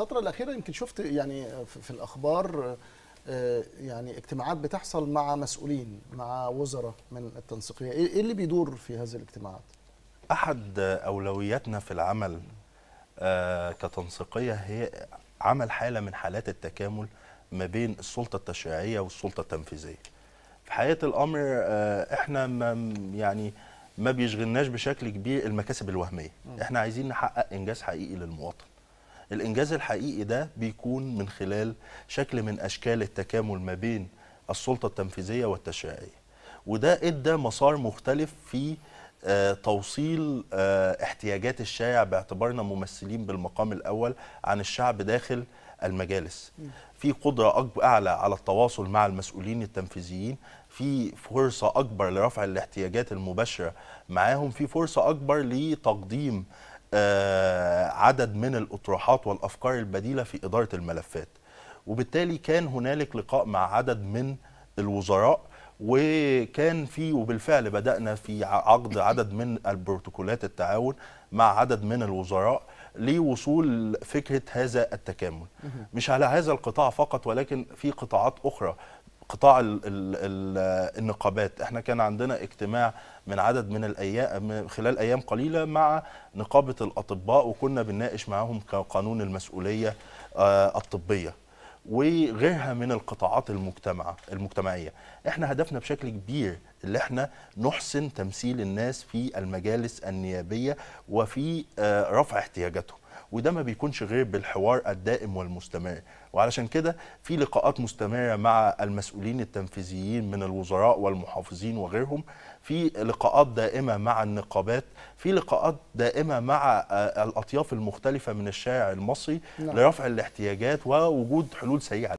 الفتره الاخيره يمكن شفت يعني في الاخبار آه، يعني اجتماعات بتحصل مع مسؤولين مع وزراء من التنسيقيه ايه, إيه اللي بيدور في هذه الاجتماعات احد اولوياتنا في العمل آه، كتنسيقيه هي عمل حاله من حالات التكامل ما بين السلطه التشريعيه والسلطه التنفيذيه في حقيقه الامر آه، احنا ما يعني ما بيشغلناش بشكل كبير المكاسب الوهميه احنا عايزين نحقق انجاز حقيقي للمواطن الانجاز الحقيقي ده بيكون من خلال شكل من اشكال التكامل ما بين السلطه التنفيذيه والتشريعيه وده ادى مسار مختلف في آه، توصيل آه، احتياجات الشارع باعتبارنا ممثلين بالمقام الاول عن الشعب داخل المجالس في قدره اعلى على التواصل مع المسؤولين التنفيذيين في فرصه اكبر لرفع الاحتياجات المباشره معاهم في فرصه اكبر لتقديم آه، عدد من الاطروحات والافكار البديله في اداره الملفات وبالتالي كان هنالك لقاء مع عدد من الوزراء وكان في وبالفعل بدأنا في عقد عدد من البروتوكولات التعاون مع عدد من الوزراء لوصول فكرة هذا التكامل مش على هذا القطاع فقط ولكن في قطاعات أخرى قطاع ال ال ال النقابات احنا كان عندنا اجتماع من عدد من الايام خلال ايام قليله مع نقابه الاطباء وكنا بنناقش معاهم قانون المسؤوليه آه، الطبيه وغيرها من القطاعات المجتمع المجتمعيه احنا هدفنا بشكل كبير ان احنا نحسن تمثيل الناس في المجالس النيابيه وفي آه، رفع احتياجاتهم وده ما بيكونش غير بالحوار الدائم والمستمر وعلشان كده في لقاءات مستمره مع المسؤولين التنفيذيين من الوزراء والمحافظين وغيرهم في لقاءات دائمه مع النقابات في لقاءات دائمه مع آه، الاطياف المختلفه من الشارع المصري نعم. لرفع الاحتياجات ووجود حلول سريعه